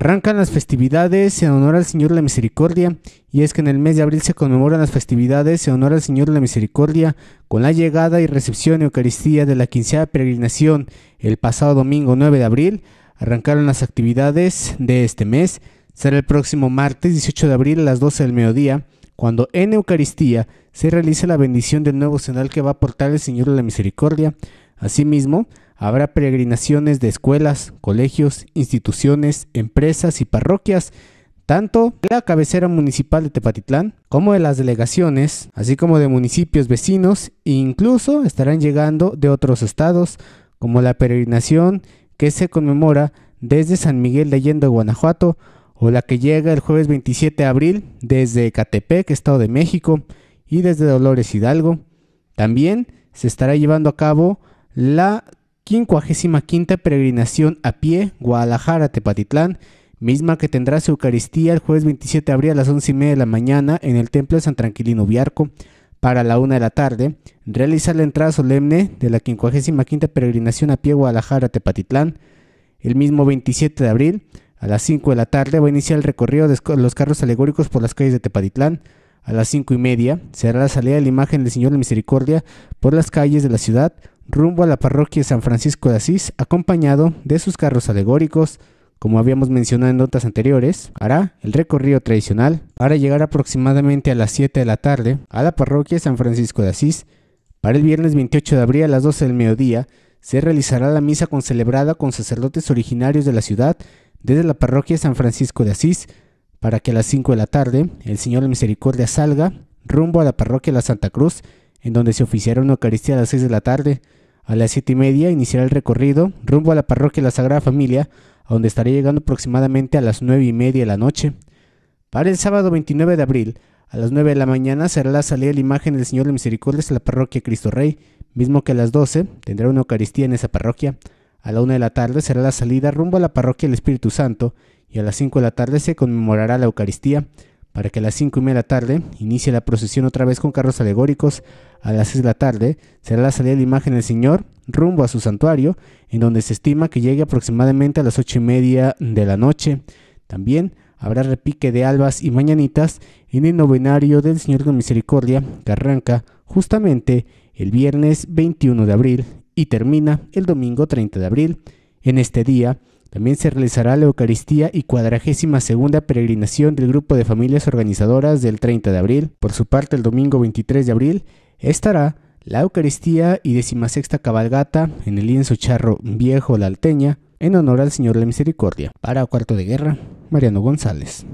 Arrancan las festividades en honor al Señor de la Misericordia, y es que en el mes de abril se conmemoran las festividades en honor al Señor de la Misericordia, con la llegada y recepción Eucaristía de la de peregrinación el pasado domingo 9 de abril. Arrancaron las actividades de este mes. Será el próximo martes 18 de abril a las 12 del mediodía, cuando en Eucaristía se realiza la bendición del nuevo cenal que va a aportar el Señor de la Misericordia. Asimismo, Habrá peregrinaciones de escuelas, colegios, instituciones, empresas y parroquias, tanto de la cabecera municipal de Tepatitlán como de las delegaciones, así como de municipios vecinos e incluso estarán llegando de otros estados, como la peregrinación que se conmemora desde San Miguel de Allende, Guanajuato, o la que llega el jueves 27 de abril desde Ecatepec, Estado de México, y desde Dolores Hidalgo. También se estará llevando a cabo la quinta peregrinación a pie, Guadalajara, Tepatitlán, misma que tendrá su Eucaristía el jueves 27 de abril a las 11 y media de la mañana en el Templo de San Tranquilino Viarco para la una de la tarde, realiza la entrada solemne de la quinta peregrinación a pie Guadalajara Tepatitlán. El mismo 27 de abril, a las 5 de la tarde, va a iniciar el recorrido de los carros alegóricos por las calles de Tepatitlán. A las 5 y media será la salida de la imagen del Señor de Misericordia por las calles de la ciudad, rumbo a la parroquia de San Francisco de Asís, acompañado de sus carros alegóricos, como habíamos mencionado en notas anteriores, hará el recorrido tradicional para llegar aproximadamente a las 7 de la tarde a la parroquia de San Francisco de Asís. Para el viernes 28 de abril a las 12 del mediodía se realizará la misa concelebrada con sacerdotes originarios de la ciudad desde la parroquia de San Francisco de Asís para que a las 5 de la tarde el Señor de Misericordia salga rumbo a la parroquia de la Santa Cruz en donde se oficiará una Eucaristía a las 6 de la tarde. A las siete y media iniciará el recorrido rumbo a la parroquia de la Sagrada Familia, a donde estará llegando aproximadamente a las nueve y media de la noche. Para el sábado 29 de abril, a las 9 de la mañana será la salida de la imagen del Señor de Misericordia a la parroquia Cristo Rey, mismo que a las 12 tendrá una Eucaristía en esa parroquia. A la 1 de la tarde será la salida rumbo a la parroquia del Espíritu Santo y a las 5 de la tarde se conmemorará la Eucaristía para que a las cinco y media de la tarde inicie la procesión otra vez con carros alegóricos. A las 6 de la tarde será la salida de la imagen del Señor rumbo a su santuario, en donde se estima que llegue aproximadamente a las ocho y media de la noche. También habrá repique de albas y mañanitas en el novenario del Señor de Misericordia, que arranca justamente el viernes 21 de abril y termina el domingo 30 de abril. En este día también se realizará la Eucaristía y cuadragésima segunda peregrinación del grupo de familias organizadoras del 30 de abril. Por su parte, el domingo 23 de abril estará la Eucaristía y decimasexta cabalgata en el lienzo charro viejo La Alteña en honor al Señor de la Misericordia. Para Cuarto de Guerra, Mariano González.